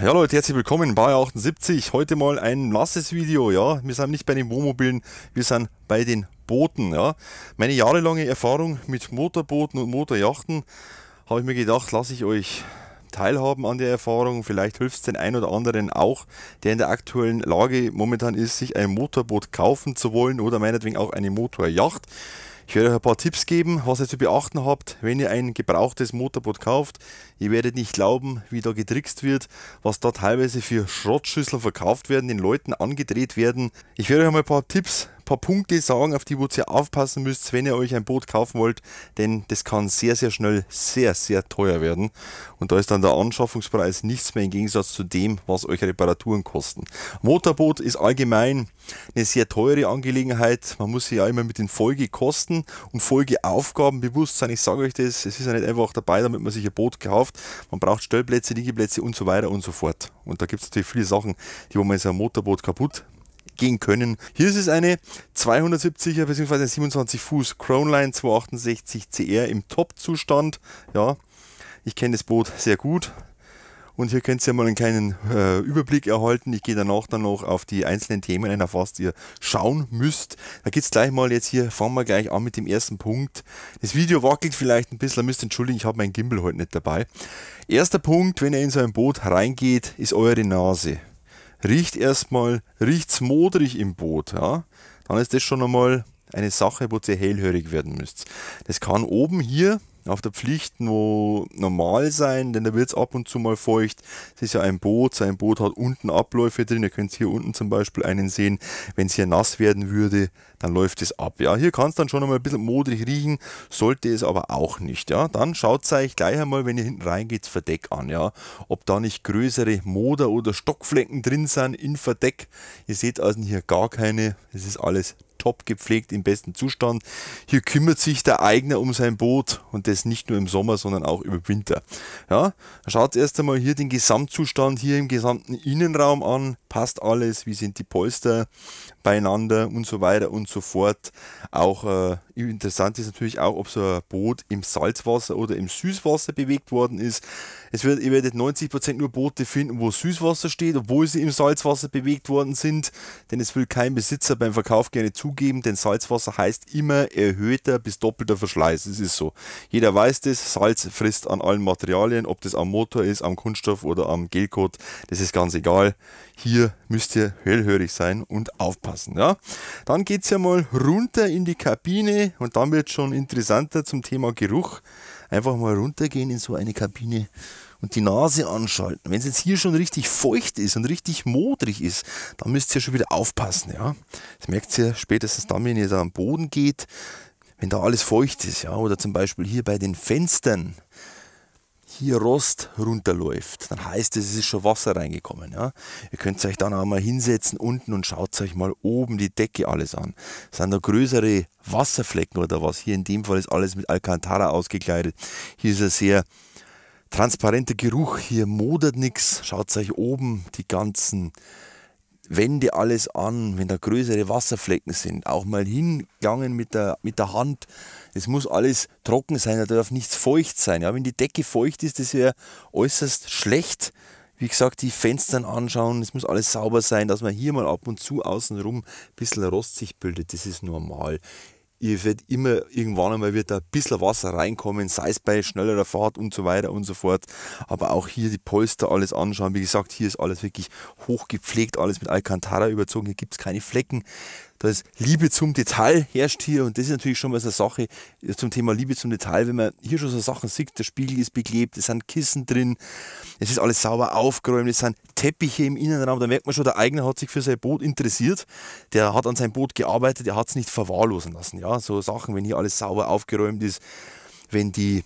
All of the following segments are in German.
Ja Leute, herzlich willkommen, bei 78. Heute mal ein nasses Video, ja. Wir sind nicht bei den Wohnmobilen, wir sind bei den Booten, ja. Meine jahrelange Erfahrung mit Motorbooten und Motorjachten habe ich mir gedacht, lasse ich euch teilhaben an der Erfahrung. Vielleicht hilft es den einen oder anderen auch, der in der aktuellen Lage momentan ist, sich ein Motorboot kaufen zu wollen oder meinetwegen auch eine Motorjacht. Ich werde euch ein paar Tipps geben, was ihr zu beachten habt, wenn ihr ein gebrauchtes Motorboot kauft. Ihr werdet nicht glauben, wie da getrickst wird, was da teilweise für Schrottschüsseln verkauft werden, den Leuten angedreht werden. Ich werde euch mal ein paar Tipps paar Punkte sagen, auf die wo ihr aufpassen müsst, wenn ihr euch ein Boot kaufen wollt, denn das kann sehr, sehr schnell sehr, sehr teuer werden. Und da ist dann der Anschaffungspreis nichts mehr im Gegensatz zu dem, was euch Reparaturen kosten. Motorboot ist allgemein eine sehr teure Angelegenheit. Man muss sich ja immer mit den Folgekosten und Folgeaufgaben bewusst sein. Ich sage euch das, es ist ja nicht einfach dabei, damit man sich ein Boot kauft. Man braucht Stellplätze, Liegeplätze und so weiter und so fort. Und da gibt es natürlich viele Sachen, die wo man so ein Motorboot kaputt gehen können. Hier ist es eine 270er bzw. 27 Fuß Crownline 268 CR im Top-Zustand. Ja, ich kenne das Boot sehr gut. Und hier könnt ihr mal einen kleinen äh, Überblick erhalten. Ich gehe danach dann noch auf die einzelnen Themen ein, auf was ihr schauen müsst. Da geht es gleich mal jetzt hier, fangen wir gleich an mit dem ersten Punkt. Das Video wackelt vielleicht ein bisschen, ihr müsst entschuldigen, ich habe meinen Gimbal heute nicht dabei. Erster Punkt, wenn ihr in so ein Boot reingeht, ist eure Nase riecht erstmal, riecht's modrig im Boot, ja, dann ist das schon einmal eine Sache, wo ihr hellhörig werden müsst. Das kann oben hier auf der Pflicht nur normal sein, denn da wird es ab und zu mal feucht. Es ist ja ein Boot, sein Boot hat unten Abläufe drin. Ihr könnt hier unten zum Beispiel einen sehen. Wenn es hier nass werden würde, dann läuft es ab. Ja, hier kann es dann schon einmal ein bisschen modrig riechen, sollte es aber auch nicht. Ja, dann schaut es euch gleich einmal, wenn ihr hinten reingeht, das Verdeck an. Ja, ob da nicht größere Moder oder Stockflecken drin sind im Verdeck. Ihr seht also hier gar keine. Es ist alles top gepflegt, im besten Zustand. Hier kümmert sich der Eigner um sein Boot und das nicht nur im Sommer, sondern auch über Winter. Ja, schaut erst einmal hier den Gesamtzustand hier im gesamten Innenraum an passt alles, wie sind die Polster beieinander und so weiter und so fort. Auch äh, interessant ist natürlich auch, ob so ein Boot im Salzwasser oder im Süßwasser bewegt worden ist. Es wird, ihr werdet 90% nur Boote finden, wo Süßwasser steht, obwohl sie im Salzwasser bewegt worden sind, denn es will kein Besitzer beim Verkauf gerne zugeben, denn Salzwasser heißt immer erhöhter bis doppelter Verschleiß. Es ist so. Jeder weiß das, Salz frisst an allen Materialien, ob das am Motor ist, am Kunststoff oder am Gelcoat, das ist ganz egal. Hier hier müsst ihr hellhörig sein und aufpassen. Ja? Dann geht es ja mal runter in die Kabine und dann wird es schon interessanter zum Thema Geruch. Einfach mal runtergehen in so eine Kabine und die Nase anschalten. Wenn es jetzt hier schon richtig feucht ist und richtig modrig ist, dann müsst ihr schon wieder aufpassen. Ja? Das merkt ihr spätestens dann, wenn ihr da am Boden geht, wenn da alles feucht ist. Ja? Oder zum Beispiel hier bei den Fenstern hier Rost runterläuft, dann heißt es, es ist schon Wasser reingekommen. Ja? Ihr könnt euch dann auch mal hinsetzen unten und schaut euch mal oben die Decke alles an. Sind da größere Wasserflecken oder was? Hier in dem Fall ist alles mit Alcantara ausgekleidet. Hier ist ein sehr transparenter Geruch, hier modert nichts. Schaut euch oben die ganzen wende alles an, wenn da größere Wasserflecken sind, auch mal hingegangen mit der, mit der Hand. Es muss alles trocken sein, da darf nichts feucht sein. Ja, wenn die Decke feucht ist, das wäre äußerst schlecht. Wie gesagt, die Fenstern anschauen, es muss alles sauber sein, dass man hier mal ab und zu außenrum ein bisschen Rost sich bildet, das ist normal ihr werdet immer irgendwann einmal wird da ein bisschen Wasser reinkommen, sei es bei schnellerer Fahrt und so weiter und so fort. Aber auch hier die Polster alles anschauen. Wie gesagt, hier ist alles wirklich hochgepflegt, alles mit Alcantara überzogen. Hier gibt es keine Flecken dass Liebe zum Detail herrscht hier und das ist natürlich schon mal so eine Sache zum Thema Liebe zum Detail, wenn man hier schon so Sachen sieht, der Spiegel ist beklebt, es sind Kissen drin, es ist alles sauber aufgeräumt, es sind Teppiche im Innenraum, da merkt man schon, der Eigner hat sich für sein Boot interessiert, der hat an seinem Boot gearbeitet, er hat es nicht verwahrlosen lassen, ja, so Sachen, wenn hier alles sauber aufgeräumt ist, wenn die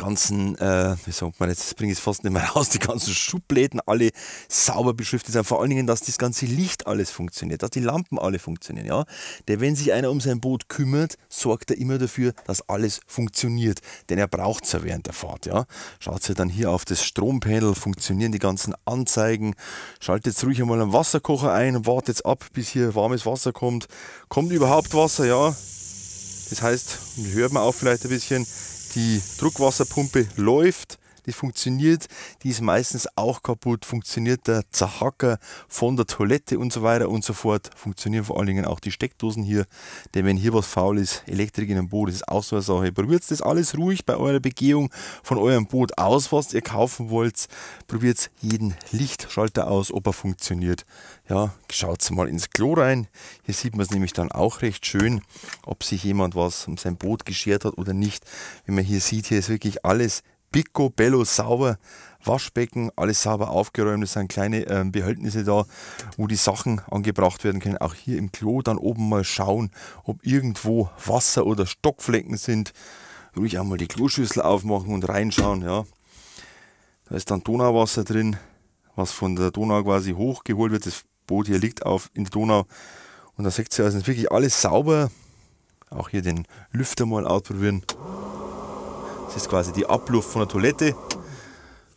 ganzen, äh, wie sagt man jetzt, das bringe ich fast nicht mehr raus, die ganzen Schubläden alle sauber beschriftet sind. Vor allen Dingen, dass das ganze Licht alles funktioniert, dass die Lampen alle funktionieren. Ja? Der, wenn sich einer um sein Boot kümmert, sorgt er immer dafür, dass alles funktioniert. Denn er braucht es ja während der Fahrt. Ja? Schaut ihr dann hier auf das Strompanel, funktionieren die ganzen Anzeigen. Schaltet ruhig einmal einen Wasserkocher ein und wartet ab, bis hier warmes Wasser kommt. Kommt überhaupt Wasser? Ja. Das heißt, hört man auch vielleicht ein bisschen, die Druckwasserpumpe läuft die funktioniert, die ist meistens auch kaputt, funktioniert der Zerhacker von der Toilette und so weiter und so fort, funktionieren vor allen Dingen auch die Steckdosen hier, denn wenn hier was faul ist, Elektrik in einem Boot das ist auch so eine Sache. Probiert das alles ruhig bei eurer Begehung von eurem Boot aus, was ihr kaufen wollt, probiert jeden Lichtschalter aus, ob er funktioniert. Ja, schaut mal ins Klo rein, hier sieht man es nämlich dann auch recht schön, ob sich jemand was um sein Boot geschert hat oder nicht. Wie man hier sieht, hier ist wirklich alles picobello sauber. Waschbecken, alles sauber aufgeräumt. Das sind kleine äh, Behältnisse da, wo die Sachen angebracht werden können. Auch hier im Klo dann oben mal schauen, ob irgendwo Wasser oder Stockflecken sind. Ruhig einmal die Kloschüssel aufmachen und reinschauen. Ja. Da ist dann Donauwasser drin, was von der Donau quasi hochgeholt wird. Das Boot hier liegt auf in der Donau. Und da seht ihr, also ist wirklich alles sauber. Auch hier den Lüfter mal ausprobieren. Das ist quasi die Abluft von der Toilette.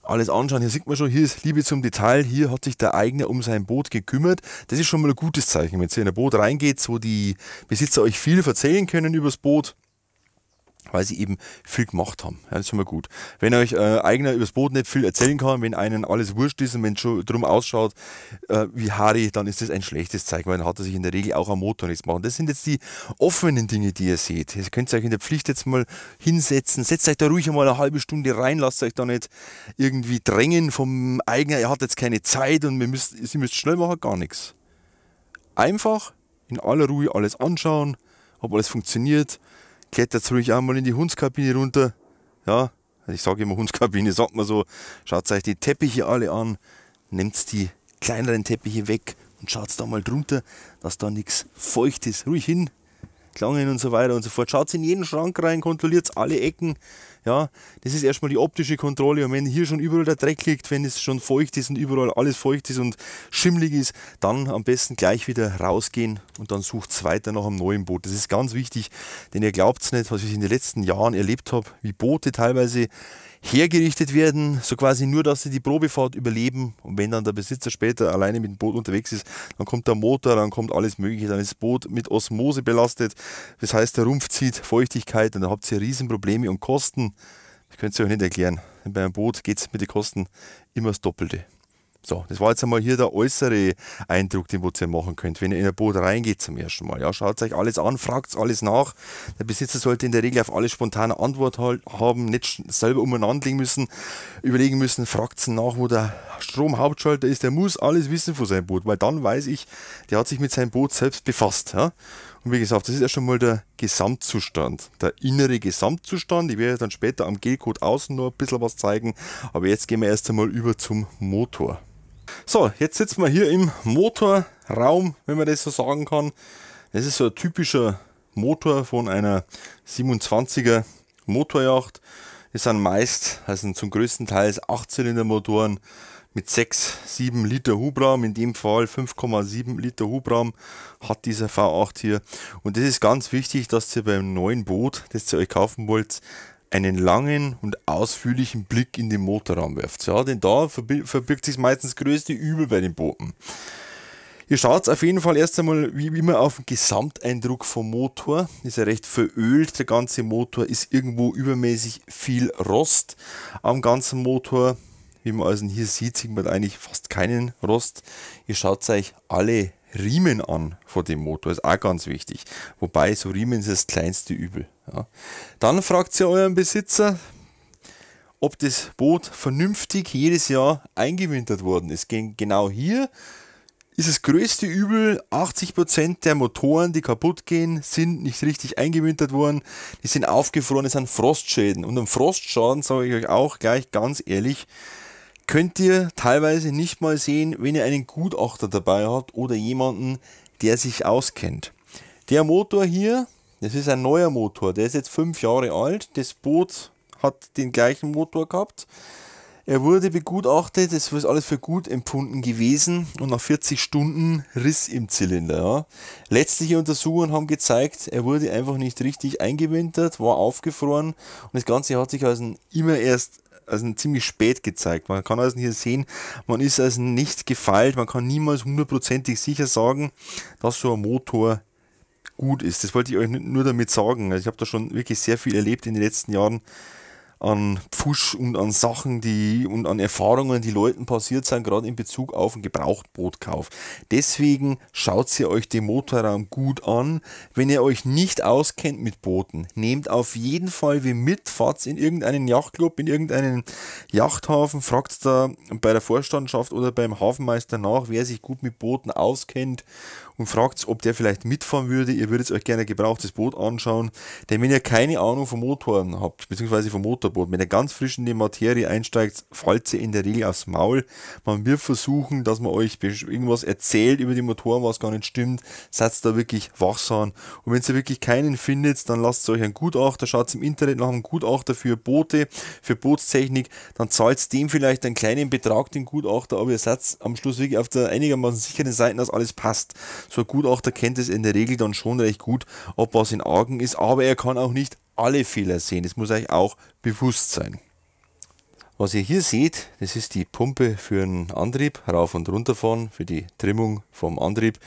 Alles anschauen, hier sieht man schon, hier ist Liebe zum Detail, hier hat sich der Eigner um sein Boot gekümmert. Das ist schon mal ein gutes Zeichen, wenn ihr in ein Boot reingeht, wo die Besitzer euch viel erzählen können über das Boot weil sie eben viel gemacht haben. Ja, das ist schon mal gut. Wenn euch äh, eigener übers Boot nicht viel erzählen kann, wenn einen alles wurscht ist und wenn es schon drum ausschaut äh, wie Harry, dann ist das ein schlechtes Zeichen, weil dann hat er sich in der Regel auch am Motor nichts machen. Das sind jetzt die offenen Dinge, die ihr seht. Ihr könnt euch in der Pflicht jetzt mal hinsetzen, setzt euch da ruhig einmal eine halbe Stunde rein, lasst euch da nicht irgendwie drängen vom Eigner, ihr habt jetzt keine Zeit und ihr müssen, sie müsst schnell machen, gar nichts. Einfach in aller Ruhe alles anschauen, ob alles funktioniert, klettert ruhig einmal in die Hundskabine runter. Ja, ich sage immer Hundskabine, sagt man so. Schaut euch die Teppiche alle an, nehmt die kleineren Teppiche weg und schaut da mal drunter, dass da nichts feucht ist. Ruhig hin, Klangen und so weiter und so fort. Schaut in jeden Schrank rein, kontrolliert alle Ecken. Ja, das ist erstmal die optische Kontrolle. Und wenn hier schon überall der Dreck liegt, wenn es schon feucht ist und überall alles feucht ist und schimmlig ist, dann am besten gleich wieder rausgehen und dann sucht es weiter nach einem neuen Boot. Das ist ganz wichtig, denn ihr glaubt es nicht, was ich in den letzten Jahren erlebt habe, wie Boote teilweise hergerichtet werden, so quasi nur, dass sie die Probefahrt überleben und wenn dann der Besitzer später alleine mit dem Boot unterwegs ist, dann kommt der Motor, dann kommt alles mögliche, dann ist das Boot mit Osmose belastet, das heißt der Rumpf zieht Feuchtigkeit und da habt ihr Riesenprobleme und Kosten, das könnt ihr euch nicht erklären. Denn bei einem Boot geht es mit den Kosten immer das Doppelte. So, das war jetzt einmal hier der äußere Eindruck, den ihr machen könnt, wenn ihr in ein Boot reingeht zum ersten Mal. Ja, schaut euch alles an, fragt alles nach. Der Besitzer sollte in der Regel auf alles spontane Antwort haben, nicht selber umeinander liegen müssen, überlegen müssen, fragt nach, wo der Stromhauptschalter ist. Der muss alles wissen von seinem Boot, weil dann weiß ich, der hat sich mit seinem Boot selbst befasst. Ja? Und wie gesagt, das ist erst einmal der Gesamtzustand, der innere Gesamtzustand. Ich werde dann später am G-Code außen noch ein bisschen was zeigen, aber jetzt gehen wir erst einmal über zum Motor. So, jetzt sitzen wir hier im Motorraum, wenn man das so sagen kann. Das ist so ein typischer Motor von einer 27er Motorjacht. Das sind meist, also zum größten Teil 8-Zylinder-Motoren mit 6, 7 Liter Hubraum, in dem Fall 5,7 Liter Hubraum hat dieser V8 hier. Und das ist ganz wichtig, dass ihr beim neuen Boot, das ihr euch kaufen wollt, einen langen und ausführlichen Blick in den Motorraum werft. Ja, denn da verbirgt sich meistens größte Übel bei den Booten. Ihr schaut auf jeden Fall erst einmal wie immer auf den Gesamteindruck vom Motor. Ist ja recht verölt, der ganze Motor ist irgendwo übermäßig viel Rost am ganzen Motor. Wie man also hier sieht, sieht man eigentlich fast keinen Rost. Ihr schaut euch alle Riemen an vor dem Motor, ist auch ganz wichtig. Wobei, so Riemen ist das kleinste Übel. Ja. Dann fragt ihr euren Besitzer, ob das Boot vernünftig jedes Jahr eingewintert worden ist. Genau hier ist das größte Übel, 80% der Motoren, die kaputt gehen, sind nicht richtig eingewintert worden, die sind aufgefroren, es sind Frostschäden. Und am Frostschaden sage ich euch auch gleich ganz ehrlich, könnt ihr teilweise nicht mal sehen, wenn ihr einen Gutachter dabei habt oder jemanden, der sich auskennt. Der Motor hier, das ist ein neuer Motor, der ist jetzt fünf Jahre alt. Das Boot hat den gleichen Motor gehabt. Er wurde begutachtet, es ist alles für gut empfunden gewesen und nach 40 Stunden Riss im Zylinder. Ja. Letztliche Untersuchungen haben gezeigt, er wurde einfach nicht richtig eingewintert, war aufgefroren und das Ganze hat sich also immer erst also ziemlich spät gezeigt. Man kann also hier sehen, man ist also nicht gefeilt, man kann niemals hundertprozentig sicher sagen, dass so ein Motor gut ist. Das wollte ich euch nur damit sagen. Also ich habe da schon wirklich sehr viel erlebt in den letzten Jahren an Pfusch und an Sachen, die und an Erfahrungen, die Leuten passiert sind, gerade in Bezug auf einen Gebrauchtbootkauf. Deswegen schaut ihr euch den Motorraum gut an. Wenn ihr euch nicht auskennt mit Booten, nehmt auf jeden Fall wie mit, fahrt in irgendeinen Yachtclub, in irgendeinen Yachthafen, fragt da bei der Vorstandschaft oder beim Hafenmeister nach, wer sich gut mit Booten auskennt und fragt, ob der vielleicht mitfahren würde. Ihr würdet euch gerne ein gebrauchtes Boot anschauen. Denn wenn ihr keine Ahnung vom Motoren habt, beziehungsweise vom Motorboot, wenn ihr ganz frisch in die Materie einsteigt, fallt ihr in der Regel aufs Maul. Man wird versuchen, dass man euch irgendwas erzählt über die Motoren, was gar nicht stimmt. Seid da wirklich wachsam. Und wenn ihr wirklich keinen findet, dann lasst euch einen Gutachter, schaut im Internet nach einem Gutachter für Boote, für Bootstechnik, dann zahlt dem vielleicht einen kleinen Betrag, den Gutachter, aber ihr seid am Schluss wirklich auf der einigermaßen sicheren Seite, dass alles passt. So ein Gutachter kennt es in der Regel dann schon recht gut, ob was in Augen ist, aber er kann auch nicht alle Fehler sehen. Das muss euch auch bewusst sein. Was ihr hier seht, das ist die Pumpe für den Antrieb, rauf und runter fahren, für die Trimmung vom Antrieb.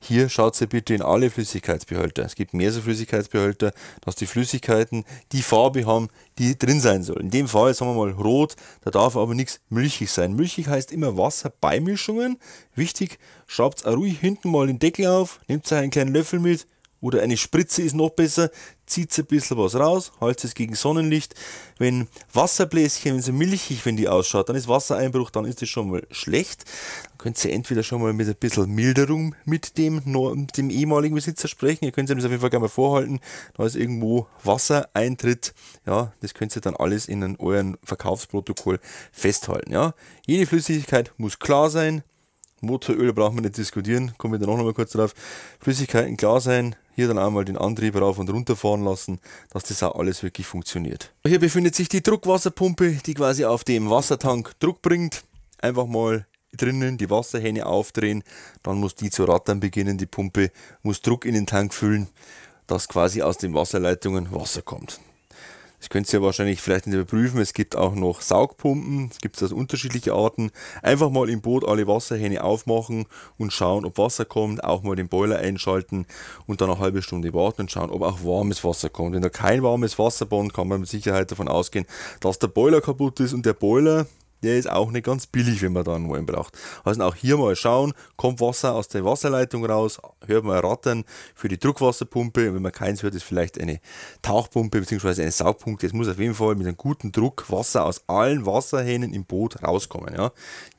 Hier schaut ihr bitte in alle Flüssigkeitsbehälter. Es gibt mehrere so Flüssigkeitsbehälter, dass die Flüssigkeiten die Farbe haben, die drin sein soll. In dem Fall sagen wir mal rot, da darf aber nichts milchig sein. Milchig heißt immer Wasserbeimischungen. Wichtig, schraubt auch ruhig hinten mal den Deckel auf, nehmt einen kleinen Löffel mit, oder eine Spritze ist noch besser, zieht ein bisschen was raus, haltet es gegen Sonnenlicht. Wenn Wasserbläschen, wenn sie milchig, wenn die ausschaut, dann ist Wassereinbruch, dann ist das schon mal schlecht. Dann könnt ihr entweder schon mal mit ein bisschen Milderung mit dem, dem ehemaligen Besitzer sprechen. Ihr könnt es das auf jeden Fall gerne mal vorhalten. Da ist irgendwo Wassereintritt. Ja, das könnt ihr dann alles in euren Verkaufsprotokoll festhalten. Ja, jede Flüssigkeit muss klar sein. Motoröl brauchen wir nicht diskutieren, kommen wir auch noch mal kurz drauf. Flüssigkeiten klar sein, hier dann einmal den Antrieb rauf und runter fahren lassen, dass das auch alles wirklich funktioniert. Hier befindet sich die Druckwasserpumpe, die quasi auf dem Wassertank Druck bringt. Einfach mal drinnen die Wasserhähne aufdrehen, dann muss die zu rattern beginnen, die Pumpe muss Druck in den Tank füllen, dass quasi aus den Wasserleitungen Wasser kommt. Das könnt ihr wahrscheinlich vielleicht nicht überprüfen. Es gibt auch noch Saugpumpen. Es gibt es aus unterschiedlichen Arten. Einfach mal im Boot alle Wasserhähne aufmachen und schauen, ob Wasser kommt. Auch mal den Boiler einschalten und dann eine halbe Stunde warten und schauen, ob auch warmes Wasser kommt. Wenn da kein warmes Wasser kommt, kann man mit Sicherheit davon ausgehen, dass der Boiler kaputt ist und der Boiler der ist auch nicht ganz billig, wenn man da einen Wein braucht. Also auch hier mal schauen, kommt Wasser aus der Wasserleitung raus, hört man Rattern für die Druckwasserpumpe. Wenn man keins hört, ist vielleicht eine Tauchpumpe bzw. eine Saugpumpe. Es muss auf jeden Fall mit einem guten Druck Wasser aus allen Wasserhähnen im Boot rauskommen, ja,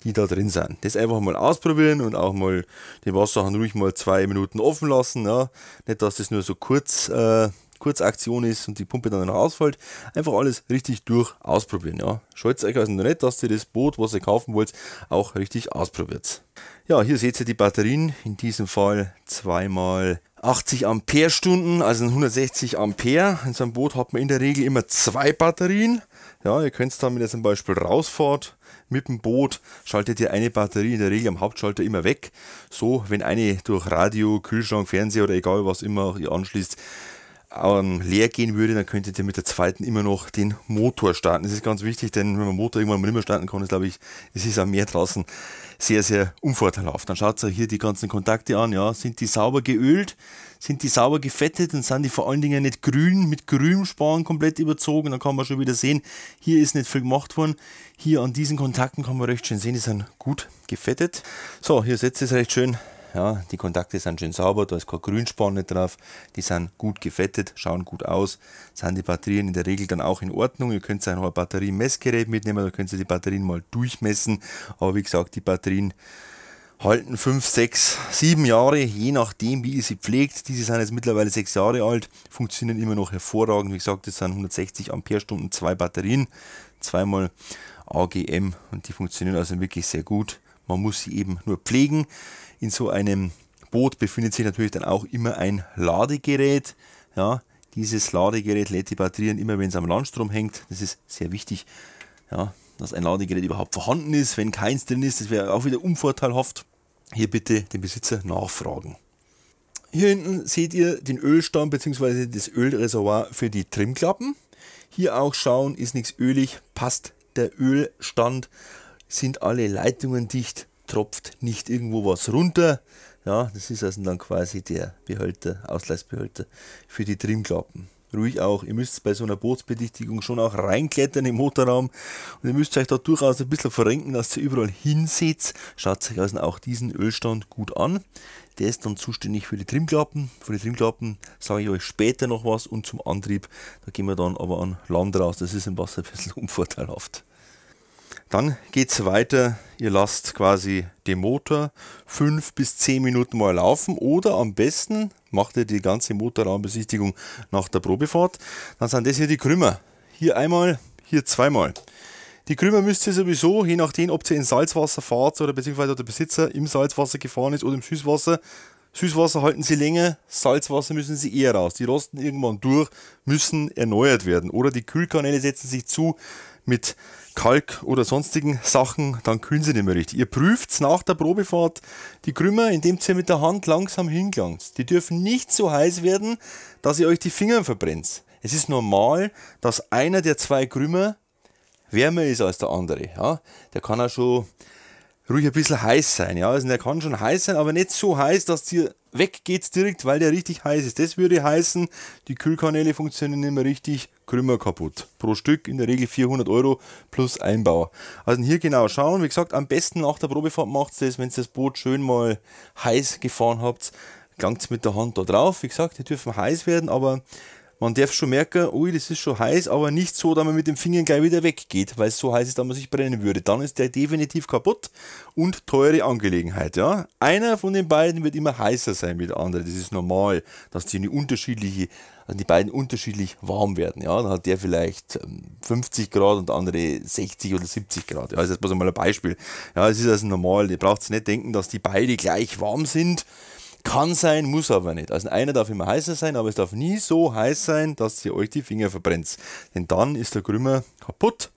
die da drin sind. Das einfach mal ausprobieren und auch mal den Wasserhahn ruhig mal zwei Minuten offen lassen. Ja. Nicht, dass das nur so kurz... Äh, Kurzaktion ist und die Pumpe dann noch ausfällt. Einfach alles richtig durch ausprobieren. Ja. Scheut euch also nicht, dass ihr das Boot, was ihr kaufen wollt, auch richtig ausprobiert. Ja, hier seht ihr die Batterien, in diesem Fall zweimal 80 Ampere Stunden, also 160 Ampere. In so einem Boot hat man in der Regel immer zwei Batterien. Ja, ihr könnt es dann, wenn ihr zum Beispiel rausfahrt mit dem Boot, schaltet ihr eine Batterie in der Regel am Hauptschalter immer weg. So, wenn eine durch Radio, Kühlschrank, Fernseher oder egal was immer ihr anschließt, ähm, leer gehen würde, dann könntet ihr mit der zweiten immer noch den Motor starten. Das ist ganz wichtig, denn wenn man Motor irgendwann mal nicht mehr starten kann, ist glaube ich, es ist am Meer draußen sehr, sehr unvorteilhaft. Dann schaut ihr hier die ganzen Kontakte an, ja, sind die sauber geölt, sind die sauber gefettet und sind die vor allen Dingen nicht grün, mit Grünsporen komplett überzogen, dann kann man schon wieder sehen, hier ist nicht viel gemacht worden. Hier an diesen Kontakten kann man recht schön sehen, die sind gut gefettet. So, hier setzt es recht schön ja, die Kontakte sind schön sauber, da ist kein Grünspanne drauf, die sind gut gefettet, schauen gut aus, sind die Batterien in der Regel dann auch in Ordnung. Ihr könnt auch ein Batteriemessgerät mitnehmen, da könnt ihr die Batterien mal durchmessen. Aber wie gesagt, die Batterien halten 5, 6, 7 Jahre, je nachdem, wie ihr sie pflegt. Diese sind jetzt mittlerweile 6 Jahre alt, funktionieren immer noch hervorragend. Wie gesagt, das sind 160 Ampere-Stunden, zwei Batterien, zweimal AGM und die funktionieren also wirklich sehr gut. Man muss sie eben nur pflegen. In so einem Boot befindet sich natürlich dann auch immer ein Ladegerät. Ja, dieses Ladegerät lädt die Batterien immer, wenn es am Landstrom hängt. Das ist sehr wichtig, ja, dass ein Ladegerät überhaupt vorhanden ist. Wenn keins drin ist, das wäre auch wieder unvorteilhaft. Hier bitte den Besitzer nachfragen. Hier hinten seht ihr den Ölstamm bzw. das Ölreservoir für die Trimklappen. Hier auch schauen, ist nichts ölig, passt der Ölstand sind alle Leitungen dicht, tropft nicht irgendwo was runter. Ja, das ist also dann quasi der Behälter, Ausgleichsbehälter für die Trimklappen. Ruhig auch, ihr müsst bei so einer Bootsbedichtigung schon auch reinklettern im Motorraum und ihr müsst euch da durchaus ein bisschen verrenken, dass ihr überall hinsetzt. Schaut euch also auch diesen Ölstand gut an. Der ist dann zuständig für die Trimklappen. Für die Trimklappen sage ich euch später noch was und zum Antrieb, da gehen wir dann aber an Land raus. Das ist im Wasser ein bisschen unvorteilhaft. Dann geht es weiter, ihr lasst quasi den Motor fünf bis zehn Minuten mal laufen oder am besten macht ihr die ganze Motorraumbesichtigung nach der Probefahrt. Dann sind das hier die Krümmer. Hier einmal, hier zweimal. Die Krümmer müsst ihr sowieso, je nachdem, ob ihr in Salzwasser fahrt oder beziehungsweise der Besitzer im Salzwasser gefahren ist oder im Süßwasser. Süßwasser halten sie länger, Salzwasser müssen sie eher raus. Die rosten irgendwann durch, müssen erneuert werden. Oder die Kühlkanäle setzen sich zu, mit Kalk oder sonstigen Sachen, dann kühlen sie nicht mehr richtig. Ihr prüft nach der Probefahrt die Krümmer, indem ihr mit der Hand langsam hinklangt. Die dürfen nicht so heiß werden, dass ihr euch die Finger verbrennt. Es ist normal, dass einer der zwei Krümmer wärmer ist als der andere. Ja? Der kann auch schon ruhig ein bisschen heiß sein. Ja? Also der kann schon heiß sein, aber nicht so heiß, dass dir weggeht direkt, weil der richtig heiß ist. Das würde heißen, die Kühlkanäle funktionieren immer richtig, Krümmer kaputt. Pro Stück in der Regel 400 Euro plus Einbau. Also hier genau schauen. Wie gesagt, am besten nach der Probefahrt macht ihr das, wenn ihr das Boot schön mal heiß gefahren habt, gangt mit der Hand da drauf. Wie gesagt, die dürfen heiß werden, aber man darf schon merken, ui, das ist schon heiß, aber nicht so, dass man mit dem Finger gleich wieder weggeht, weil es so heiß ist, dass man sich brennen würde. Dann ist der definitiv kaputt und teure Angelegenheit. Ja? Einer von den beiden wird immer heißer sein wie der andere. Das ist normal, dass die, eine unterschiedliche, also die beiden unterschiedlich warm werden. Ja? Dann hat der vielleicht 50 ähm, Grad und der andere 60 oder 70 Grad. Ja? Das ist jetzt mal ein Beispiel. Ja, es ist also normal. Ihr braucht nicht denken, dass die beide gleich warm sind kann sein, muss aber nicht. Also einer darf immer heißer sein, aber es darf nie so heiß sein, dass ihr euch die Finger verbrennt. Denn dann ist der Krümmer kaputt.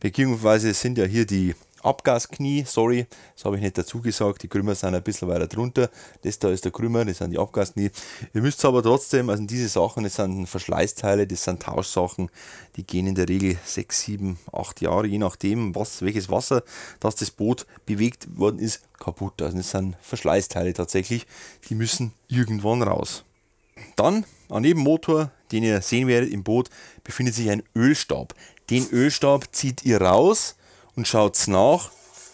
Beziehungsweise sind ja hier die Abgasknie, sorry, das habe ich nicht dazu gesagt, die Krümmer sind ein bisschen weiter drunter, das da ist der Krümmer, das sind die Abgasknie. Ihr müsst aber trotzdem, also diese Sachen, das sind Verschleißteile, das sind Tauschsachen, die gehen in der Regel 6, 7, 8 Jahre, je nachdem, was, welches Wasser, das das Boot bewegt worden ist, kaputt. Also das sind Verschleißteile tatsächlich, die müssen irgendwann raus. Dann, an jedem Motor, den ihr sehen werdet im Boot, befindet sich ein Ölstab. Den Ölstab zieht ihr raus und schaut nach,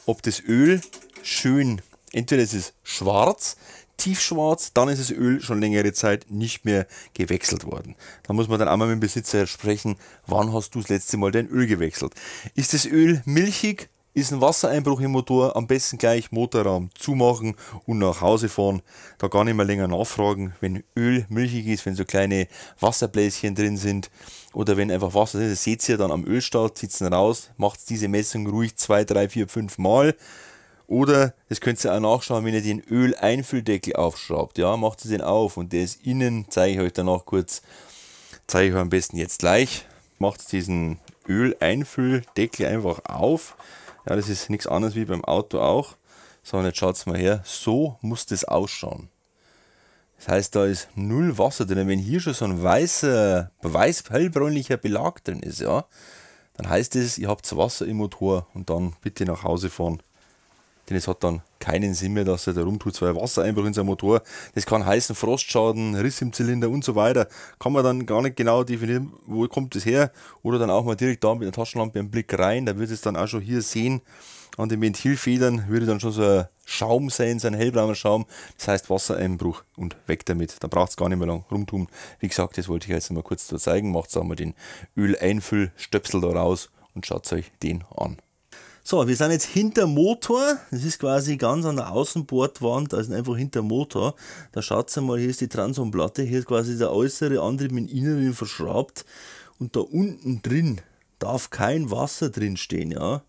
ob das Öl schön, entweder es ist schwarz, tiefschwarz, dann ist das Öl schon längere Zeit nicht mehr gewechselt worden. Da muss man dann einmal mit dem Besitzer sprechen, wann hast du das letzte Mal dein Öl gewechselt. Ist das Öl milchig, ist ein Wassereinbruch im Motor, am besten gleich Motorraum zumachen und nach Hause fahren. Da gar nicht mehr länger nachfragen, wenn Öl milchig ist, wenn so kleine Wasserbläschen drin sind oder wenn einfach Wasser ist, seht ihr dann am Ölstart, zieht es raus, macht diese Messung ruhig 2, 3, 4, 5 Mal. Oder das könnt ihr auch nachschauen, wenn ihr den Öleinfülldeckel aufschraubt. Ja, macht ihr den auf und der ist innen, zeige ich euch danach kurz, zeige ich euch am besten jetzt gleich. Macht diesen Öleinfülldeckel einfach auf. Ja, das ist nichts anderes wie beim Auto auch. So, und jetzt schaut mal her, so muss das ausschauen. Das heißt, da ist null Wasser drin. Wenn hier schon so ein weißer, weiß hellbräunlicher Belag drin ist, ja, dann heißt es, ihr habt Wasser im Motor und dann bitte nach Hause fahren denn es hat dann keinen Sinn mehr, dass er da rumtut. Zwei Wassereinbruch in seinem Motor, das kann heißen Frostschaden, Riss im Zylinder und so weiter. Kann man dann gar nicht genau definieren, wo kommt das her. Oder dann auch mal direkt da mit der Taschenlampe einen Blick rein, da wird es dann auch schon hier sehen. An den Ventilfedern würde dann schon so ein Schaum sein, so ein hellbrauner Schaum. Das heißt Wassereinbruch und weg damit. Da braucht es gar nicht mehr lang rumtun. Wie gesagt, das wollte ich jetzt mal kurz da zeigen. Macht es einmal den Öleinfüllstöpsel da raus und schaut euch den an. So, wir sind jetzt hinter Motor. Das ist quasi ganz an der Außenbordwand, also einfach hinter Motor. Da schaut mal, hier ist die Transomplatte, hier ist quasi der äußere Antrieb mit dem Inneren verschraubt. Und da unten drin darf kein Wasser drin stehen, ja.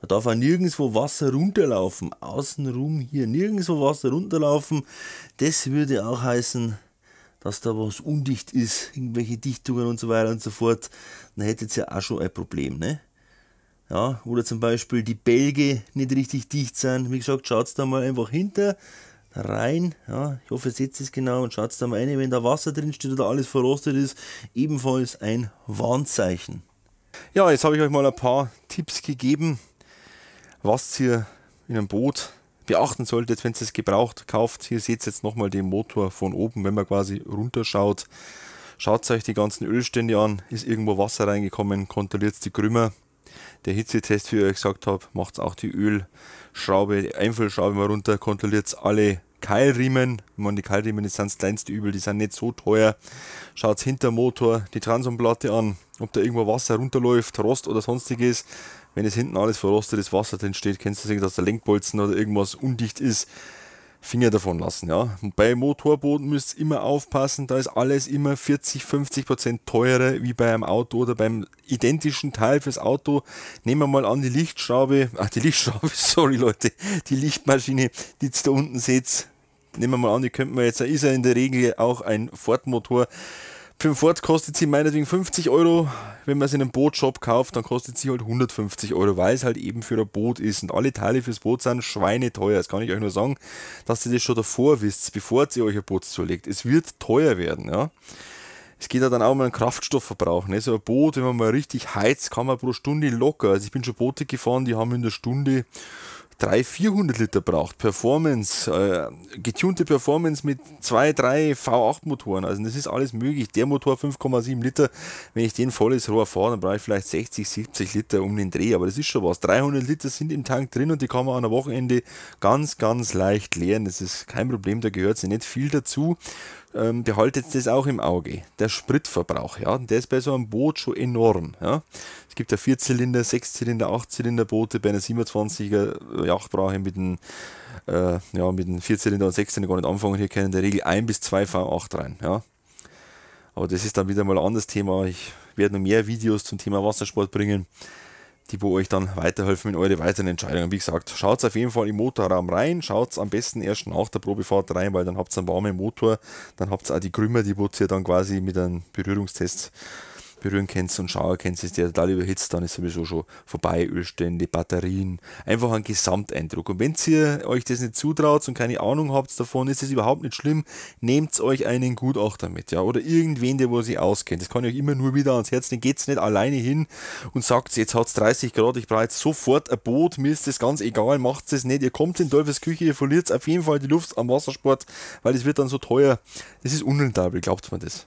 Da darf auch nirgendwo Wasser runterlaufen. Außenrum hier nirgendwo Wasser runterlaufen. Das würde auch heißen, dass da was undicht ist, irgendwelche Dichtungen und so weiter und so fort. Dann hättet ihr ja auch schon ein Problem, ne? Ja, oder zum Beispiel die Bälge nicht richtig dicht sind. Wie gesagt, schaut da mal einfach hinter rein. Ja, ich hoffe, ihr seht es genau und schaut da mal rein. Wenn da Wasser drin steht oder alles verrostet ist, ebenfalls ein Warnzeichen. Ja, jetzt habe ich euch mal ein paar Tipps gegeben, was ihr in einem Boot beachten solltet, wenn ihr es gebraucht kauft. Hier seht ihr jetzt nochmal den Motor von oben, wenn man quasi runterschaut. Schaut euch die ganzen Ölstände an, ist irgendwo Wasser reingekommen, kontrolliert die Krümmer der Hitzetest, wie ich euch gesagt habe, macht auch die Ölschraube, die Einfüllschraube mal runter, kontrolliert alle Keilriemen. Ich meine, die Keilriemen das sind das kleinste Übel, die sind nicht so teuer. Schaut hinter Motor die Transomplatte an, ob da irgendwo Wasser runterläuft, Rost oder sonstiges. Wenn es hinten alles verrostetes Wasser drin steht, kennst du sicher, dass der Lenkbolzen oder irgendwas undicht ist. Finger davon lassen. Ja. Bei Motorbooten müsst ihr immer aufpassen, da ist alles immer 40, 50 Prozent teurer wie bei einem Auto oder beim identischen Teil fürs Auto. Nehmen wir mal an, die Lichtschraube, ach ah, die Lichtschraube, sorry Leute, die Lichtmaschine, die ihr da unten seht, nehmen wir mal an, die könnten wir jetzt, da ist ja in der Regel auch ein Ford-Motor. Für ein Ford kostet sie meinetwegen 50 Euro. Wenn man es in einem Bootshop kauft, dann kostet sie halt 150 Euro, weil es halt eben für ein Boot ist. Und alle Teile fürs Boot sind schweineteuer. Das kann ich euch nur sagen, dass ihr das schon davor wisst, bevor ihr euch ein Boot zulegt. Es wird teuer werden, ja. Es geht ja dann auch um einen Kraftstoffverbrauch. Ne? So ein Boot, wenn man mal richtig heizt, kann man pro Stunde locker. Also ich bin schon Boote gefahren, die haben in der Stunde 300, 400 Liter braucht. Performance, äh, getunte Performance mit 2, 3 V8 Motoren. Also das ist alles möglich. Der Motor 5,7 Liter, wenn ich den volles Rohr fahre, dann brauche ich vielleicht 60, 70 Liter um den Dreh. Aber das ist schon was. 300 Liter sind im Tank drin und die kann man an einem Wochenende ganz, ganz leicht leeren. Das ist kein Problem, da gehört sie nicht viel dazu ähm, behaltet das auch im Auge. Der Spritverbrauch, ja, der ist bei so einem Boot schon enorm. Ja. Es gibt ja Vierzylinder, Sechszylinder, Achtzylinder-Boote bei einer 27er Yachtbrache mit einem äh, ja, mit einem Vierzylinder und Sechszylinder gar nicht anfangen. Hier können in der Regel 1 bis 2 V8 rein. Ja. Aber das ist dann wieder mal ein anderes Thema. Ich werde noch mehr Videos zum Thema Wassersport bringen die wo euch dann weiterhelfen in eure weiteren Entscheidungen. Wie gesagt, schaut auf jeden Fall im Motorraum rein, schaut am besten erst nach der Probefahrt rein, weil dann habt ihr einen warmen Motor, dann habt ihr auch die Krümmer, die wo ihr dann quasi mit einem Berührungstest berühren kannst und schauen kannst, ist der total überhitzt, dann ist sowieso schon vorbei, Ölstände, Batterien, einfach ein Gesamteindruck. Und wenn ihr euch das nicht zutraut und keine Ahnung habt davon, ist es überhaupt nicht schlimm, nehmt euch einen Gutachter mit, ja, oder irgendwen, der wo sich auskennt. Das kann ich euch immer nur wieder ans Herz, den geht's nicht alleine hin und sagt, jetzt hat's 30 Grad, ich brauche jetzt sofort ein Boot, mir ist das ganz egal, macht es nicht, ihr kommt in Teufels Küche, ihr verliert auf jeden Fall die Luft am Wassersport, weil es wird dann so teuer. Das ist unrentabel, glaubt man das.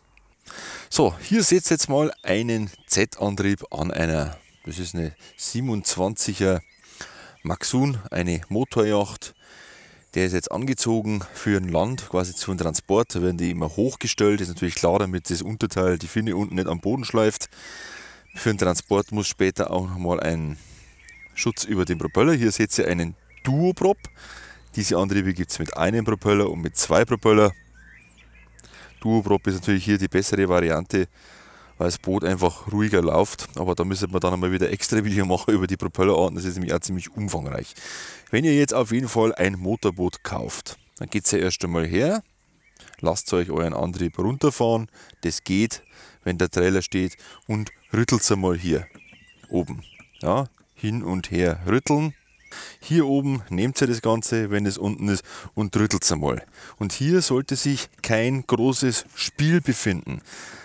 So, hier seht ihr jetzt mal einen Z-Antrieb an einer, das ist eine 27er Maxun, eine Motorjacht. Der ist jetzt angezogen für ein Land, quasi zum Transport. Da werden die immer hochgestellt. Ist natürlich klar, damit das Unterteil die Finne unten nicht am Boden schleift. Für den Transport muss später auch nochmal ein Schutz über den Propeller. Hier seht ihr einen Duoprop. Diese Antriebe gibt es mit einem Propeller und mit zwei Propeller. Duoprop ist natürlich hier die bessere Variante, weil das Boot einfach ruhiger läuft. Aber da müssen man dann einmal wieder extra Video machen über die Propellerarten. Das ist nämlich auch ziemlich umfangreich. Wenn ihr jetzt auf jeden Fall ein Motorboot kauft, dann geht es ja erst einmal her, lasst euch euren Antrieb runterfahren. Das geht, wenn der Trailer steht und rüttelt es einmal hier oben. Ja, hin und her rütteln. Hier oben nehmt ihr das Ganze, wenn es unten ist, und rüttelt es einmal. Und hier sollte sich kein großes Spiel befinden.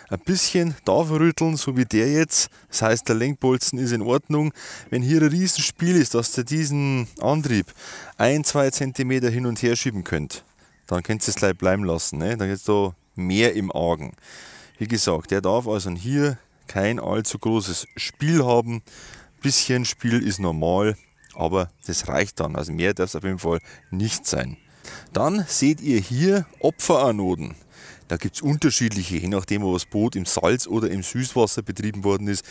Ein bisschen darf rütteln, so wie der jetzt. Das heißt, der Lenkbolzen ist in Ordnung. Wenn hier ein Riesenspiel ist, dass ihr diesen Antrieb ein, zwei Zentimeter hin und her schieben könnt, dann könnt ihr es gleich bleiben lassen. Ne? Dann ist da mehr im Argen. Wie gesagt, der darf also hier kein allzu großes Spiel haben. Ein bisschen Spiel ist normal aber das reicht dann. Also mehr darf es auf jeden Fall nicht sein. Dann seht ihr hier Opferanoden. Da gibt es unterschiedliche, je nachdem, ob das Boot im Salz- oder im Süßwasser betrieben worden ist,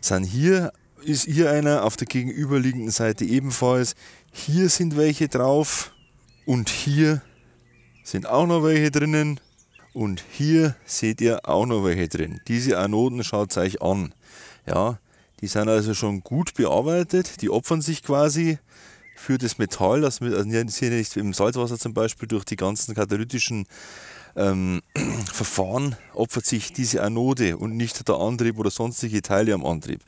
sind hier ist hier einer, auf der gegenüberliegenden Seite ebenfalls. Hier sind welche drauf und hier sind auch noch welche drinnen und hier seht ihr auch noch welche drin. Diese Anoden schaut euch an. Ja, die sind also schon gut bearbeitet, die opfern sich quasi für das Metall, das wir also nicht im Salzwasser zum Beispiel durch die ganzen katalytischen ähm, Verfahren opfert sich diese Anode und nicht der Antrieb oder sonstige Teile am Antrieb.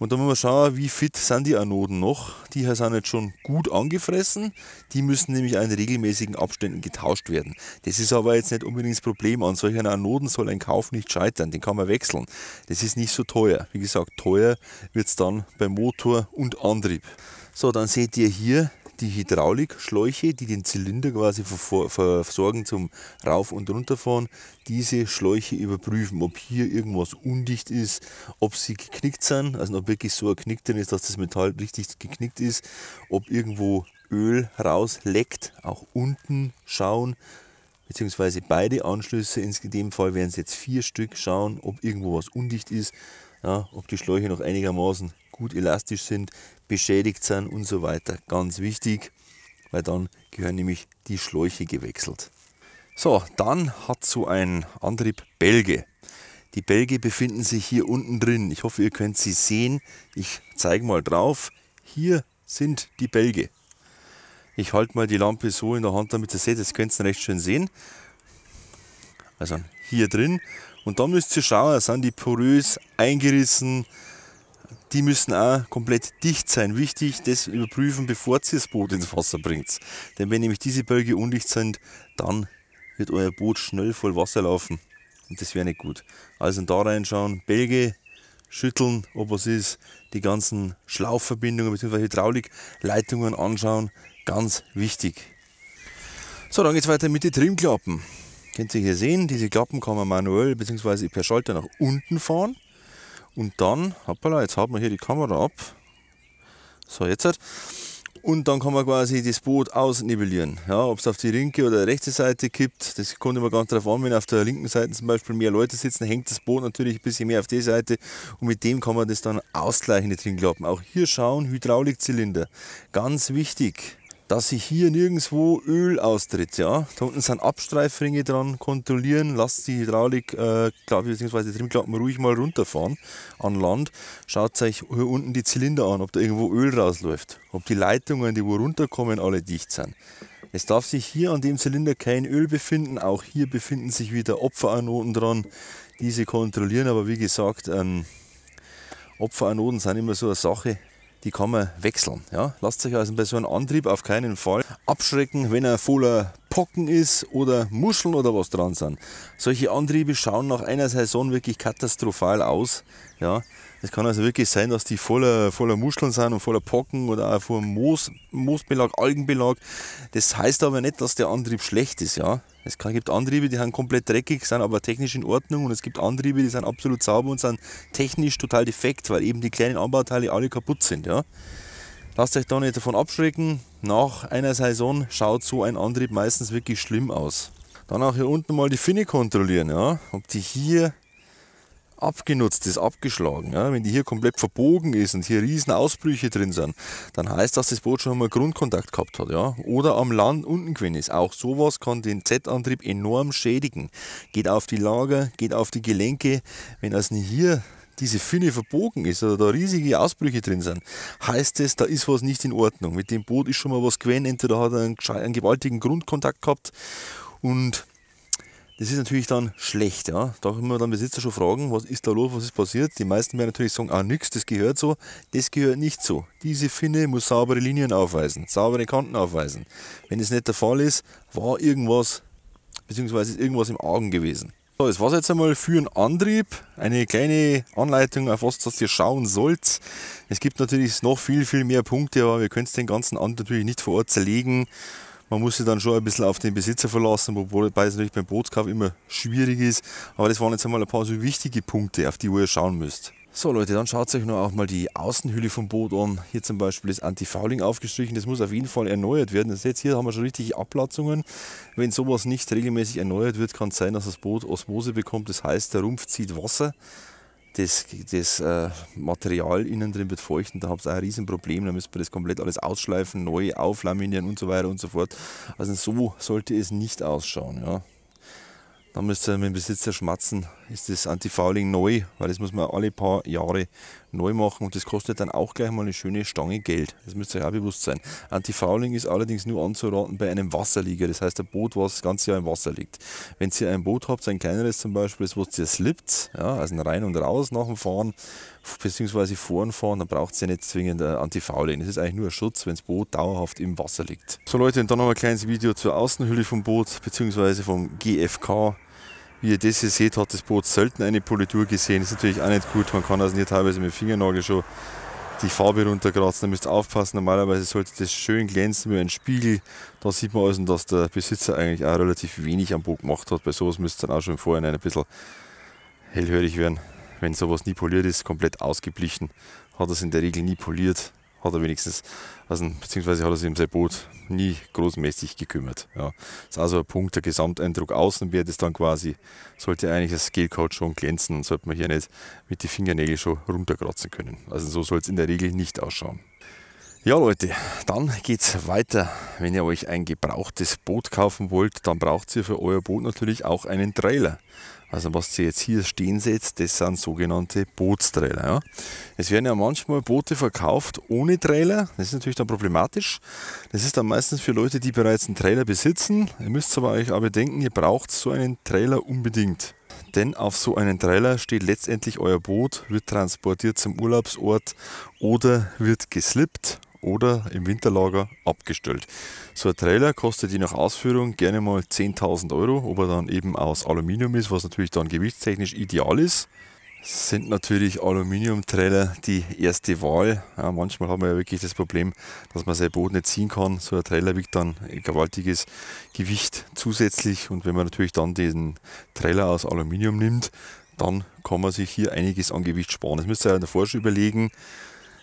Und dann müssen wir schauen, wie fit sind die Anoden noch. Die hier sind jetzt schon gut angefressen. Die müssen nämlich in regelmäßigen Abständen getauscht werden. Das ist aber jetzt nicht unbedingt das Problem. An solchen Anoden soll ein Kauf nicht scheitern. Den kann man wechseln. Das ist nicht so teuer. Wie gesagt, teuer wird es dann beim Motor und Antrieb. So, dann seht ihr hier, die Hydraulikschläuche, die den Zylinder quasi versorgen zum Rauf- und Runterfahren, diese Schläuche überprüfen, ob hier irgendwas undicht ist, ob sie geknickt sind, also ob wirklich so geknickt drin ist, dass das Metall richtig geknickt ist, ob irgendwo Öl rausleckt, auch unten schauen, beziehungsweise beide Anschlüsse, in dem Fall werden es jetzt vier Stück, schauen, ob irgendwo was undicht ist, ja, ob die Schläuche noch einigermaßen gut elastisch sind, beschädigt sind und so weiter. Ganz wichtig, weil dann gehören nämlich die Schläuche gewechselt. So, dann hat so ein Antrieb Bälge. Die Bälge befinden sich hier unten drin. Ich hoffe, ihr könnt sie sehen. Ich zeige mal drauf. Hier sind die Bälge. Ich halte mal die Lampe so in der Hand, damit ihr seht. Das könnt ihr recht schön sehen. Also hier drin. Und da müsst ihr schauen, sind die porös eingerissen die müssen auch komplett dicht sein. Wichtig, das überprüfen, bevor ihr das Boot ins Wasser bringt. Denn wenn nämlich diese Böge undicht sind, dann wird euer Boot schnell voll Wasser laufen. Und das wäre nicht gut. Also da reinschauen, Bälge schütteln, ob es ist, die ganzen Schlauchverbindungen bzw. Hydraulikleitungen anschauen, ganz wichtig. So, dann geht es weiter mit den Trimklappen. Könnt ihr hier sehen, diese Klappen kann man manuell bzw. per Schalter nach unten fahren. Und dann, hoppala, jetzt haut man hier die Kamera ab. So, jetzt hat. Und dann kann man quasi das Boot ausnivellieren. Ja, Ob es auf die linke oder rechte Seite kippt, das kommt immer ganz darauf an. Wenn auf der linken Seite zum Beispiel mehr Leute sitzen, hängt das Boot natürlich ein bisschen mehr auf die Seite. Und mit dem kann man das dann ausgleichen, die Trinkklappen. Auch hier schauen, Hydraulikzylinder. Ganz wichtig dass sich hier nirgendwo Öl austritt. Ja? Da unten sind Abstreifringe dran, kontrollieren, lasst die Hydraulik, äh, bzw. Trimklappen ruhig mal runterfahren an Land. Schaut euch hier unten die Zylinder an, ob da irgendwo Öl rausläuft, ob die Leitungen, die wo runterkommen, alle dicht sind. Es darf sich hier an dem Zylinder kein Öl befinden, auch hier befinden sich wieder Opferanoden dran, diese kontrollieren, aber wie gesagt, ähm, Opferanoden sind immer so eine Sache, die kann man wechseln. Ja? Lasst euch also bei so einem Antrieb auf keinen Fall abschrecken, wenn er voller Pocken ist oder Muscheln oder was dran sind. Solche Antriebe schauen nach einer Saison wirklich katastrophal aus. Ja? Es kann also wirklich sein, dass die voller, voller Muscheln sind und voller Pocken oder auch vor Moos, Moosbelag, Algenbelag. Das heißt aber nicht, dass der Antrieb schlecht ist. Ja? Es gibt Antriebe, die sind komplett dreckig, sind aber technisch in Ordnung und es gibt Antriebe, die sind absolut sauber und sind technisch total defekt, weil eben die kleinen Anbauteile alle kaputt sind. Ja? Lasst euch da nicht davon abschrecken. Nach einer Saison schaut so ein Antrieb meistens wirklich schlimm aus. Dann auch hier unten mal die Finne kontrollieren, ja? ob die hier abgenutzt ist, abgeschlagen, ja, wenn die hier komplett verbogen ist und hier riesen Ausbrüche drin sind, dann heißt das, dass das Boot schon mal Grundkontakt gehabt hat. Ja. Oder am Land unten gewesen ist. Auch sowas kann den Z-Antrieb enorm schädigen. Geht auf die Lager, geht auf die Gelenke. Wenn das also nicht hier diese Finne verbogen ist oder da riesige Ausbrüche drin sind, heißt es, da ist was nicht in Ordnung. Mit dem Boot ist schon mal was gewesen, entweder hat er einen, einen gewaltigen Grundkontakt gehabt und das ist natürlich dann schlecht. Ja? Da kann man dann Besitzer schon fragen, was ist da los, was ist passiert. Die meisten werden natürlich sagen, ah nix, das gehört so, das gehört nicht so. Diese Finne muss saubere Linien aufweisen, saubere Kanten aufweisen. Wenn das nicht der Fall ist, war irgendwas, beziehungsweise ist irgendwas im Augen gewesen. So, das war es jetzt einmal für einen Antrieb. Eine kleine Anleitung, auf was das ihr schauen sollt. Es gibt natürlich noch viel, viel mehr Punkte, aber wir können den ganzen Antrieb natürlich nicht vor Ort zerlegen. Man muss sich dann schon ein bisschen auf den Besitzer verlassen, wobei es natürlich beim Bootskauf immer schwierig ist. Aber das waren jetzt einmal ein paar so wichtige Punkte, auf die ihr schauen müsst. So Leute, dann schaut euch noch auch mal die Außenhülle vom Boot an. Hier zum Beispiel ist Anti-Fouling aufgestrichen. Das muss auf jeden Fall erneuert werden. Das seht hier haben wir schon richtig Ablatzungen. Wenn sowas nicht regelmäßig erneuert wird, kann es sein, dass das Boot Osmose bekommt. Das heißt, der Rumpf zieht Wasser das, das äh, Material innen drin wird feucht und da habt ihr auch ein Riesenproblem. Da müsst ihr das komplett alles ausschleifen, neu auflaminieren und so weiter und so fort. Also so sollte es nicht ausschauen. Ja. Da müsst ihr mit dem Besitzer schmatzen, ist das Anti-Fouling neu, weil das muss man alle paar Jahre neu machen und das kostet dann auch gleich mal eine schöne Stange Geld. Das müsst ihr euch auch bewusst sein. Antifouling ist allerdings nur anzuraten bei einem Wasserlieger, das heißt ein Boot, was das ganze Jahr im Wasser liegt. Wenn ihr ein Boot habt, ein kleineres zum Beispiel, das was ihr slippt, ja, also rein und raus nach dem Fahren, beziehungsweise vorn fahren, dann braucht ihr ja nicht zwingend äh, Antifouling. Das ist eigentlich nur ein Schutz, wenn das Boot dauerhaft im Wasser liegt. So Leute, und dann noch ein kleines Video zur Außenhülle vom Boot, beziehungsweise vom GFK. Wie ihr das hier seht, hat das Boot selten eine Politur gesehen. Das ist natürlich auch nicht gut. Man kann das also hier teilweise mit Fingernagel schon die Farbe runterkratzen. Da müsst ihr aufpassen. Normalerweise sollte das schön glänzen wie ein Spiegel. Da sieht man also, dass der Besitzer eigentlich auch relativ wenig am Boot gemacht hat. Bei sowas müsst ihr dann auch schon im Vorhinein ein bisschen hellhörig werden. Wenn sowas nie poliert ist, komplett ausgeblichen, hat es in der Regel nie poliert hat er wenigstens, also, beziehungsweise hat er sich um sein Boot nie großmäßig gekümmert. Ja. Das ist also ein Punkt, der Gesamteindruck außen wäre das dann quasi, sollte eigentlich das Gelcoat schon glänzen und sollte man hier nicht mit den Fingernägeln schon runterkratzen können. Also so soll es in der Regel nicht ausschauen. Ja Leute, dann geht's weiter. Wenn ihr euch ein gebrauchtes Boot kaufen wollt, dann braucht ihr für euer Boot natürlich auch einen Trailer. Also was Sie jetzt hier stehen seht, das sind sogenannte Bootstrailer. Ja. Es werden ja manchmal Boote verkauft ohne Trailer. Das ist natürlich dann problematisch. Das ist dann meistens für Leute, die bereits einen Trailer besitzen. Ihr müsst aber euch aber denken, ihr braucht so einen Trailer unbedingt. Denn auf so einem Trailer steht letztendlich euer Boot, wird transportiert zum Urlaubsort oder wird geslippt oder im Winterlager abgestellt. So ein Trailer kostet je nach Ausführung gerne mal 10.000 Euro, ob er dann eben aus Aluminium ist, was natürlich dann gewichtstechnisch ideal ist. Sind natürlich Aluminium-Trailer die erste Wahl. Ja, manchmal haben wir ja wirklich das Problem, dass man sein Boot nicht ziehen kann. So ein Trailer wiegt dann ein gewaltiges Gewicht zusätzlich und wenn man natürlich dann den Trailer aus Aluminium nimmt, dann kann man sich hier einiges an Gewicht sparen. Das müsst ihr euch in der Forschung überlegen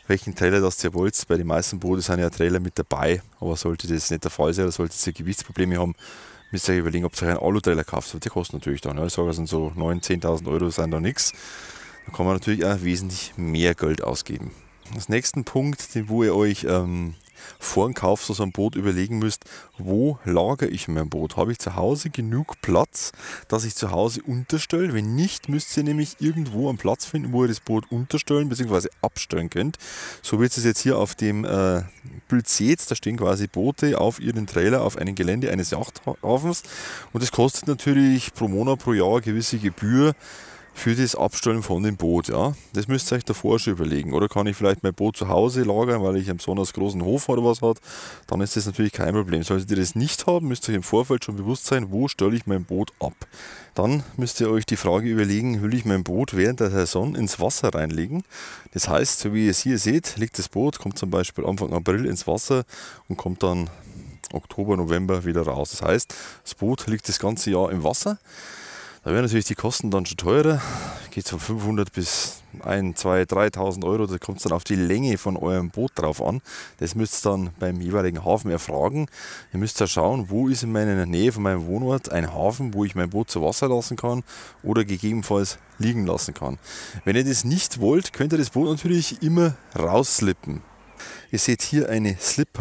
welchen Trailer das ihr wollt. Bei den meisten Booten sind ja Trailer mit dabei, aber sollte das nicht der Fall sein oder solltet ihr Gewichtsprobleme haben, müsst ihr euch überlegen, ob ihr euch einen Alu-Trailer kauft. Die kosten natürlich dann, ne? ich sage, sind also, so 9.000, 10.000 Euro, sind da nichts. Da kann man natürlich auch wesentlich mehr Geld ausgeben. Als nächsten Punkt, den wo ihr euch ähm, vor dem Kauf so, ein Boot überlegen müsst, wo lagere ich mein Boot? Habe ich zu Hause genug Platz, dass ich zu Hause unterstelle? Wenn nicht, müsst ihr nämlich irgendwo einen Platz finden, wo ihr das Boot unterstellen bzw. abstellen könnt. So wird es jetzt hier auf dem äh, Bild seht, da stehen quasi Boote auf ihren Trailer auf einem Gelände eines Yachthafens und das kostet natürlich pro Monat, pro Jahr eine gewisse Gebühr für das Abstellen von dem Boot, ja. Das müsst ihr euch davor schon überlegen. Oder kann ich vielleicht mein Boot zu Hause lagern, weil ich einen besonders großen Hof oder was hat, dann ist das natürlich kein Problem. Solltet ihr das nicht haben, müsst ihr euch im Vorfeld schon bewusst sein, wo stelle ich mein Boot ab. Dann müsst ihr euch die Frage überlegen, will ich mein Boot während der Saison ins Wasser reinlegen? Das heißt, so wie ihr es hier seht, liegt das Boot, kommt zum Beispiel Anfang April ins Wasser und kommt dann Oktober, November wieder raus. Das heißt, das Boot liegt das ganze Jahr im Wasser. Da werden natürlich die Kosten dann schon teurer. Geht von 500 bis 1, 2, 3.000 Euro. Da kommt es dann auf die Länge von eurem Boot drauf an. Das müsst ihr dann beim jeweiligen Hafen erfragen. Ihr müsst ja schauen, wo ist in meiner Nähe von meinem Wohnort ein Hafen, wo ich mein Boot zu Wasser lassen kann oder gegebenenfalls liegen lassen kann. Wenn ihr das nicht wollt, könnt ihr das Boot natürlich immer rausslippen. Ihr seht hier eine slip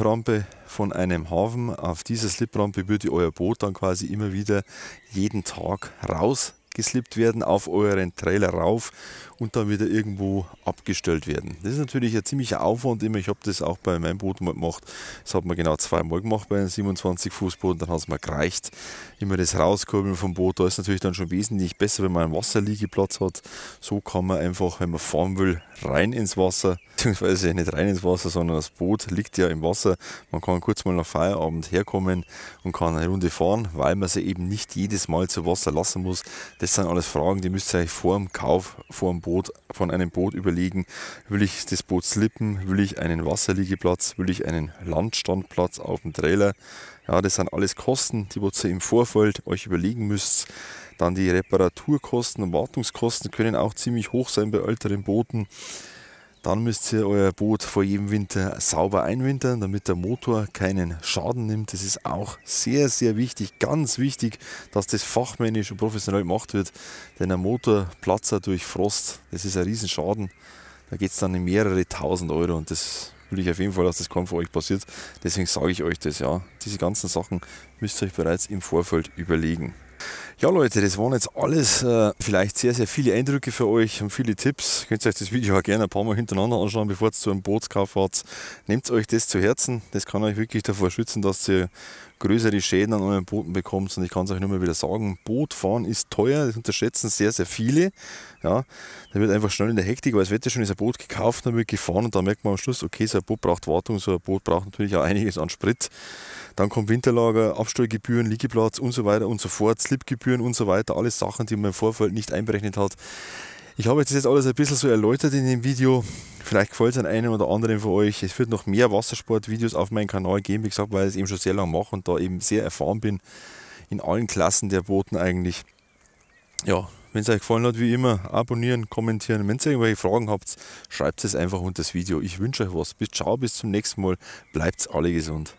von einem Hafen auf dieser Sliprampe würde euer Boot dann quasi immer wieder jeden Tag rausgeslippt werden, auf euren Trailer rauf und dann wieder irgendwo abgestellt werden. Das ist natürlich ein ziemlicher Aufwand immer. Ich habe das auch bei meinem Boot mal gemacht. Das hat man genau zweimal gemacht bei einem 27 Fuß Boot. Dann hat es mir gereicht. Immer das Rauskurbeln vom Boot. Da ist natürlich dann schon wesentlich besser, wenn man einen Wasserliegeplatz hat. So kann man einfach, wenn man fahren will, rein ins Wasser. Beziehungsweise nicht rein ins Wasser, sondern das Boot liegt ja im Wasser. Man kann kurz mal nach Feierabend herkommen und kann eine Runde fahren, weil man sie eben nicht jedes Mal zu Wasser lassen muss. Das sind alles Fragen, die müsst ihr euch vor dem Kauf, vor dem Boot, von einem Boot überlegen, will ich das Boot slippen, will ich einen Wasserliegeplatz, will ich einen Landstandplatz auf dem Trailer. Ja, das sind alles Kosten, die ihr im Vorfeld euch überlegen müsst. Dann die Reparaturkosten und Wartungskosten können auch ziemlich hoch sein bei älteren Booten. Dann müsst ihr euer Boot vor jedem Winter sauber einwintern, damit der Motor keinen Schaden nimmt. Das ist auch sehr, sehr wichtig, ganz wichtig, dass das fachmännisch und professionell gemacht wird. Denn ein Motorplatzer durch Frost, das ist ein Riesenschaden. Da geht es dann in mehrere tausend Euro und das will ich auf jeden Fall, dass das kaum für euch passiert. Deswegen sage ich euch das, ja. Diese ganzen Sachen müsst ihr euch bereits im Vorfeld überlegen. Ja Leute, das waren jetzt alles äh, vielleicht sehr, sehr viele Eindrücke für euch und viele Tipps. Könnt ihr euch das Video auch gerne ein paar Mal hintereinander anschauen, bevor ihr zu einem Bootskauf fahrt. Nehmt euch das zu Herzen. Das kann euch wirklich davor schützen, dass ihr größere Schäden an euren Booten bekommt. Und ich kann es euch nur mal wieder sagen, Bootfahren ist teuer, das unterschätzen sehr, sehr viele. Ja, da wird einfach schnell in der Hektik, weil das Wetter schon ist ein Boot gekauft, dann wird gefahren und dann merkt man am Schluss, okay, so ein Boot braucht Wartung, so ein Boot braucht natürlich auch einiges an Sprit. Dann kommt Winterlager, Abstellgebühren, Liegeplatz und so weiter und so fort, Slipgebühren und so weiter, alles Sachen, die man im Vorfeld nicht einberechnet hat. Ich habe das jetzt alles ein bisschen so erläutert in dem Video. Vielleicht gefällt es an einem oder anderen von euch. Es wird noch mehr Wassersportvideos auf meinem Kanal geben, wie gesagt, weil ich es eben schon sehr lange mache und da eben sehr erfahren bin in allen Klassen der Booten eigentlich. Ja, wenn es euch gefallen hat, wie immer, abonnieren, kommentieren. Wenn ihr irgendwelche Fragen habt, schreibt es einfach unter das Video. Ich wünsche euch was. Bis ciao, bis zum nächsten Mal. Bleibt alle gesund.